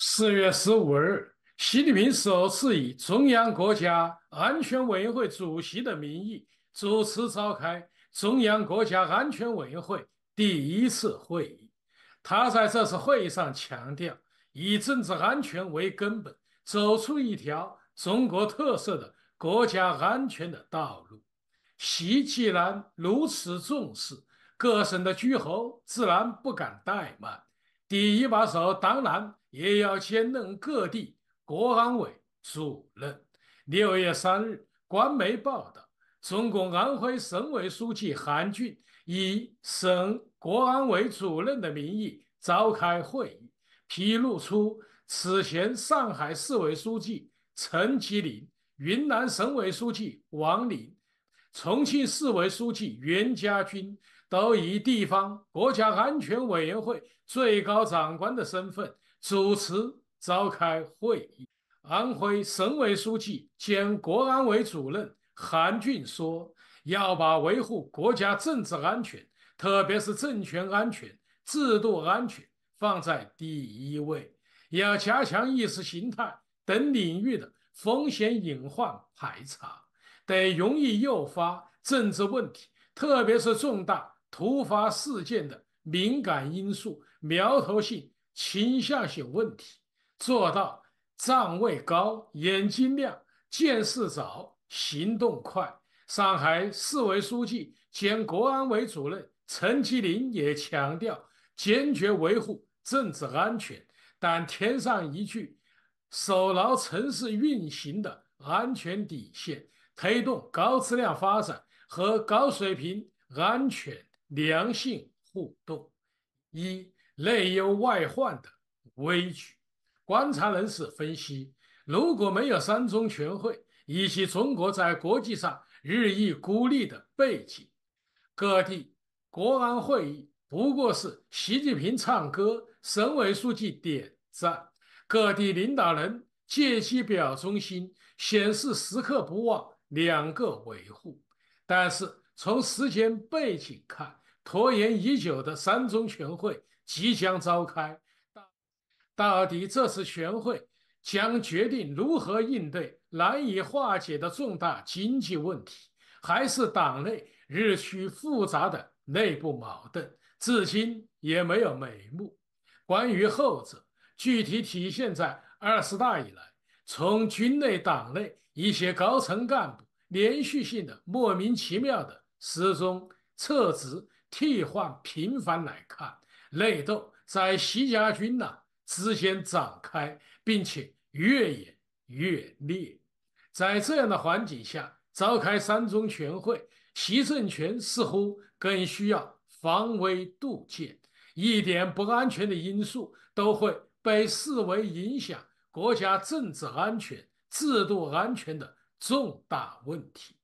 四月十五日，习近平首次以中央国家安全委员会主席的名义主持召开中央国家安全委员会第一次会议。他在这次会议上强调，以政治安全为根本，走出一条中国特色的国家安全的道路。习既然如此重视，各省的诸侯自然不敢怠慢。第一把手当然也要兼任各地国安委主任。六月三日，官媒报道，中共安徽省委书记韩俊以省国安委主任的名义召开会议，披露出此前上海市委书记陈吉宁、云南省委书记王宁。重庆市委书记袁家军都以地方国家安全委员会最高长官的身份主持召开会议。安徽省委书记兼国安委主任韩俊说：“要把维护国家政治安全，特别是政权安全、制度安全放在第一位，要加强意识形态等领域的风险隐患排查。”得容易诱发政治问题，特别是重大突发事件的敏感因素、苗头性、倾向性问题，做到站位高、眼睛亮、见事早、行动快。上海市委书记兼国安委主任陈吉宁也强调，坚决维护政治安全，但添上一句，守牢城市运行的安全底线。推动高质量发展和高水平安全良性互动，一内忧外患的危局。观察人士分析，如果没有三中全会以及中国在国际上日益孤立的背景，各地国安会议不过是习近平唱歌，省委书记点赞，各地领导人借机表忠心，显示时刻不忘。两个维护，但是从时间背景看，拖延已久的三中全会即将召开，到底这次全会将决定如何应对难以化解的重大经济问题，还是党内日趋复杂的内部矛盾，至今也没有眉目。关于后者，具体体现在二十大以来，从军内、党内。一些高层干部连续性的、莫名其妙的失踪、撤职、替换频繁来看，内斗在习家军呐之间展开，并且越演越烈。在这样的环境下召开三中全会，习政权似乎更需要防微杜渐，一点不安全的因素都会被视为影响国家政治安全。制度安全的重大问题。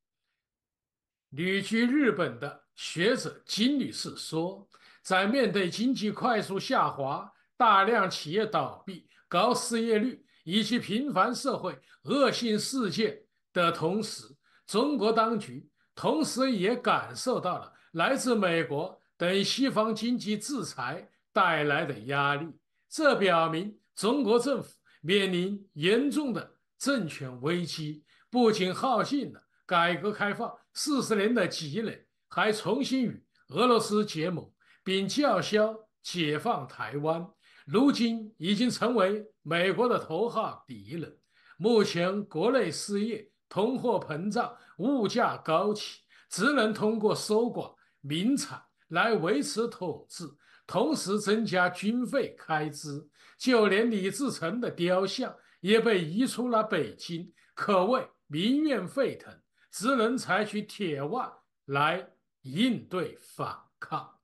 旅居日本的学者金女士说：“在面对经济快速下滑、大量企业倒闭、高失业率以及频繁社会恶性事件的同时，中国当局同时也感受到了来自美国等西方经济制裁带来的压力。这表明中国政府面临严重的。”政权危机不仅耗尽了改革开放四十年的积累，还重新与俄罗斯结盟，并叫嚣解放台湾。如今已经成为美国的头号敌人。目前国内失业、通货膨胀、物价高企，只能通过收广民产来维持统治，同时增加军费开支。就连李自成的雕像。也被移出了北京，可谓民怨沸腾，只能采取铁腕来应对反抗。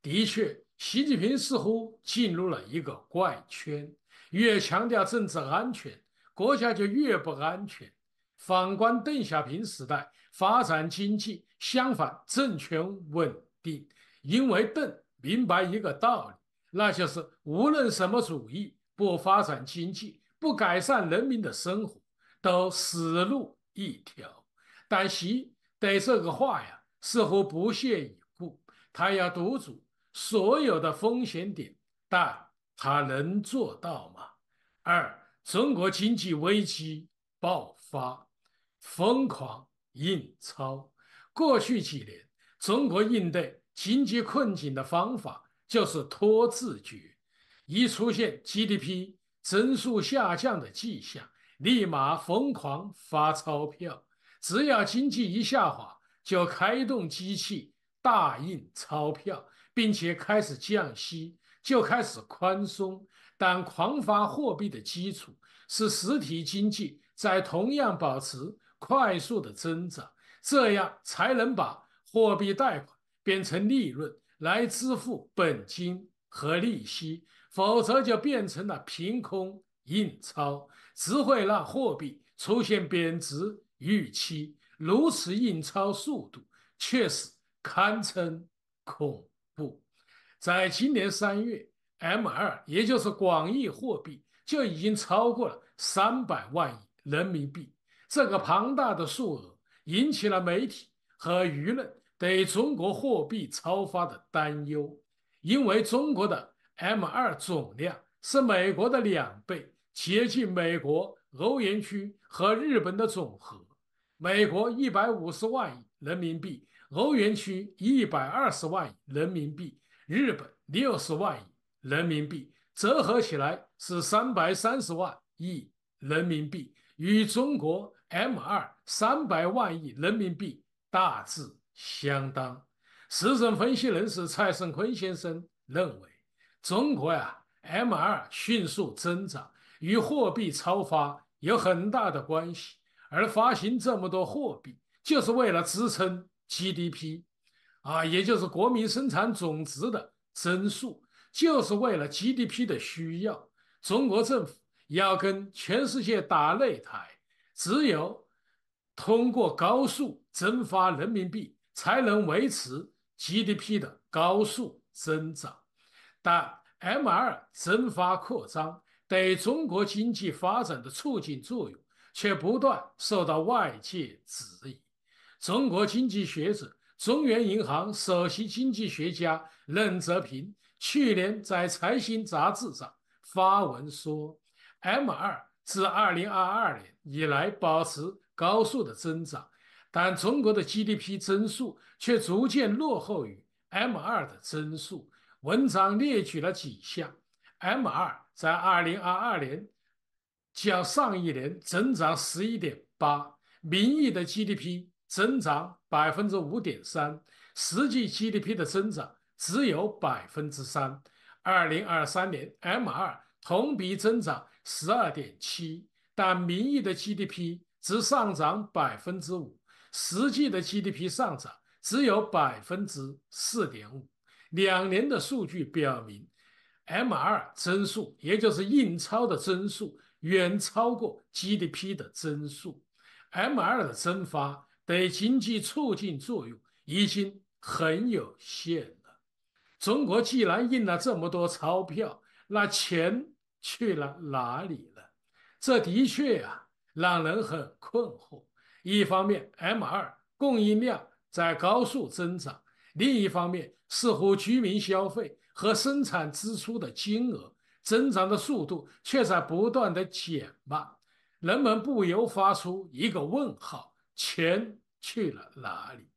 的确，习近平似乎进入了一个怪圈：越强调政治安全，国家就越不安全。反观邓小平时代，发展经济，相反政权稳定，因为邓明白一个道理，那就是无论什么主义，不发展经济。不改善人民的生活，都死路一条。但习对这个话呀，似乎不屑一顾。他要堵住所有的风险点，但他能做到吗？二，中国经济危机爆发，疯狂印钞。过去几年，中国应对经济困境的方法就是拖字诀。一出现 GDP，增速下降的迹象，立马疯狂发钞票。只要经济一下滑，就开动机器大印钞票，并且开始降息，就开始宽松。但狂发货币的基础是实体经济在同样保持快速的增长，这样才能把货币贷款变成利润，来支付本金和利息。否则就变成了凭空印钞，只会让货币出现贬值预期。如此印钞速度确实堪称恐怖。在今年三月，M 二也就是广义货币就已经超过了三百万亿人民币。这个庞大的数额引起了媒体和舆论对中国货币超发的担忧，因为中国的。M 二总量是美国的两倍，接近美国、欧元区和日本的总和。美国一百五十万亿人民币，欧元区一百二十万亿人民币，日本六十万亿人民币，折合起来是三百三十万亿人民币，与中国 M 二三百万亿人民币大致相当。时政分析人士蔡胜坤先生认为。中国呀，M 二迅速增长与货币超发有很大的关系，而发行这么多货币就是为了支撑 GDP，啊，也就是国民生产总值的增速，就是为了 GDP 的需要。中国政府要跟全世界打擂台，只有通过高速增发人民币，才能维持 GDP 的高速增长。但 M2 增发扩张对中国经济发展的促进作用却不断受到外界质疑。中国经济学者、中原银行首席经济学家任泽平去年在财新杂志上发文说：“M2 自2022年以来保持高速的增长，但中国的 GDP 增速却逐渐落后于 M2 的增速。”文章列举了几项：M 二在二零二二年较上一年增长十一点八，名义的 GDP 增长百分之五点三，实际 GDP 的增长只有百分之三。二零二三年 M 二同比增长十二点七，但名义的 GDP 只上涨百分之五，实际的 GDP 上涨只有百分之四点五。两年的数据表明，M2 增速，也就是印钞的增速，远超过 GDP 的增速。M2 的增发对经济促进作用已经很有限了。中国既然印了这么多钞票，那钱去了哪里了？这的确呀，让人很困惑。一方面，M2 供应量在高速增长。另一方面，似乎居民消费和生产支出的金额增长的速度却在不断的减慢，人们不由发出一个问号：钱去了哪里？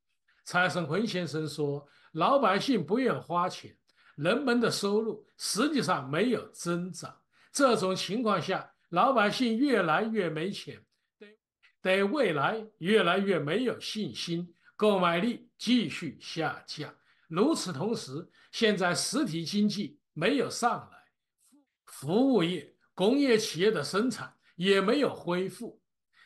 蔡胜坤先生说：“老百姓不愿花钱，人们的收入实际上没有增长。这种情况下，老百姓越来越没钱，对未来越来越没有信心。”购买力继续下降。如此同时，现在实体经济没有上来，服务业、工业企业的生产也没有恢复。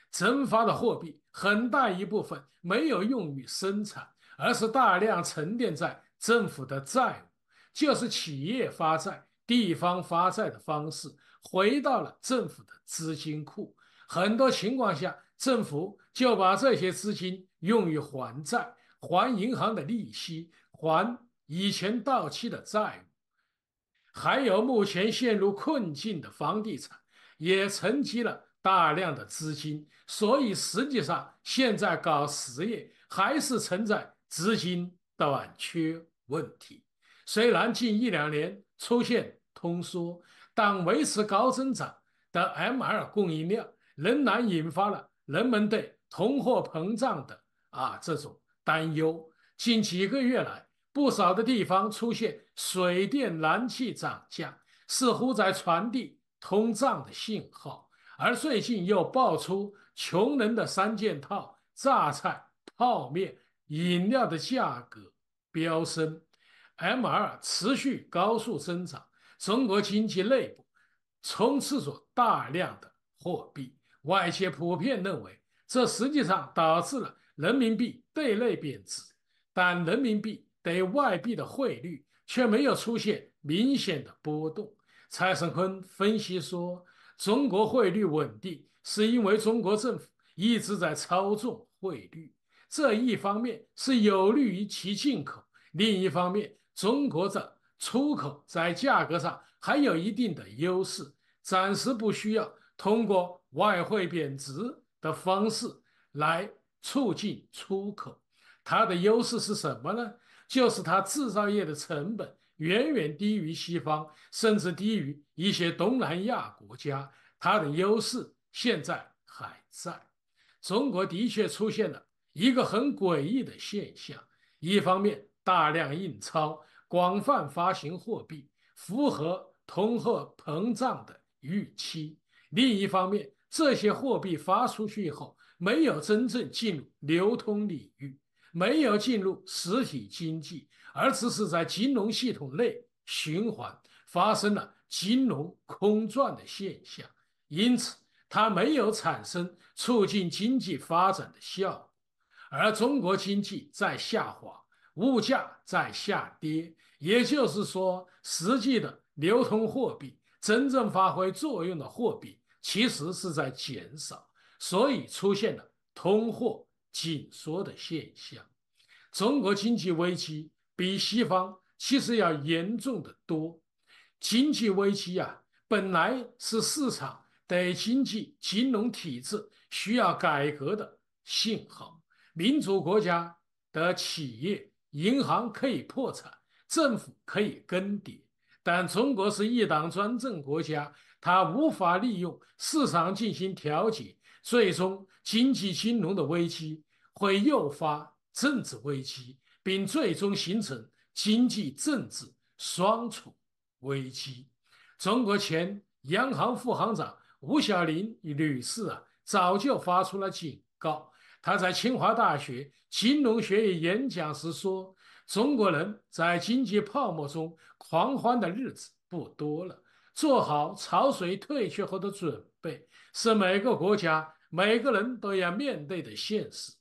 蒸发的货币很大一部分没有用于生产，而是大量沉淀在政府的债务，就是企业发债、地方发债的方式，回到了政府的资金库。很多情况下，政府就把这些资金。用于还债、还银行的利息、还以前到期的债务，还有目前陷入困境的房地产也沉积了大量的资金，所以实际上现在搞实业还是存在资金短缺问题。虽然近一两年出现通缩，但维持高增长的 M2 供应量仍然引发了人们对通货膨胀的。啊，这种担忧，近几个月来，不少的地方出现水电燃气涨价，似乎在传递通胀的信号。而最近又爆出穷人的三件套——榨菜、泡面、饮料的价格飙升。M2 持续高速增长，中国经济内部充斥着大量的货币。外界普遍认为，这实际上导致了。人民币对内贬值，但人民币对外币的汇率却没有出现明显的波动。蔡承坤分析说，中国汇率稳定是因为中国政府一直在操纵汇率。这一方面是有利于其进口，另一方面，中国的出口在价格上还有一定的优势，暂时不需要通过外汇贬值的方式来。促进出口，它的优势是什么呢？就是它制造业的成本远远低于西方，甚至低于一些东南亚国家。它的优势现在还在。中国的确出现了一个很诡异的现象：一方面大量印钞，广泛发行货币，符合通货膨胀的预期；另一方面，这些货币发出去以后，没有真正进入流通领域，没有进入实体经济，而只是在金融系统内循环，发生了金融空转的现象。因此，它没有产生促进经济发展的效果，而中国经济在下滑，物价在下跌，也就是说，实际的流通货币真正发挥作用的货币。其实是在减少，所以出现了通货紧缩的现象。中国经济危机比西方其实要严重的多。经济危机啊，本来是市场对经济金融体制需要改革的信号。民主国家的企业、银行可以破产，政府可以更迭，但中国是一党专政国家。他无法利用市场进行调节，最终经济金融的危机会诱发政治危机，并最终形成经济政治双重危机。中国前央行副行长吴晓林女士啊，早就发出了警告。她在清华大学金融学院演讲时说：“中国人在经济泡沫中狂欢的日子不多了。”做好潮水退去后的准备，是每个国家每个人都要面对的现实。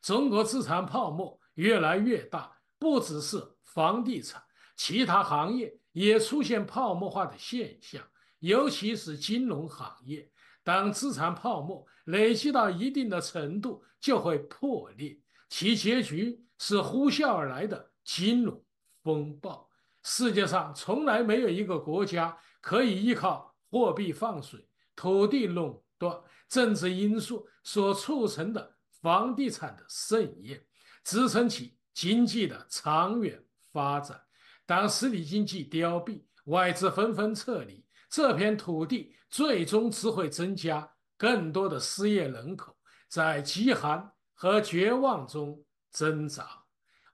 中国资产泡沫越来越大，不只是房地产，其他行业也出现泡沫化的现象，尤其是金融行业。当资产泡沫累积到一定的程度，就会破裂，其结局是呼啸而来的金融风暴。世界上从来没有一个国家。可以依靠货币放水、土地垄断、政治因素所促成的房地产的盛宴，支撑起经济的长远发展。当实体经济凋敝，外资纷纷撤离，这片土地最终只会增加更多的失业人口，在极寒和绝望中挣扎。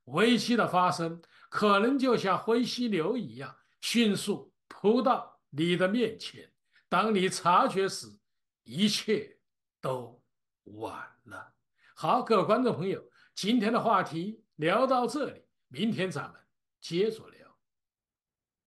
危机的发生可能就像灰犀牛一样，迅速扑到。你的面前，当你察觉时，一切都晚了。好，各位观众朋友，今天的话题聊到这里，明天咱们接着聊。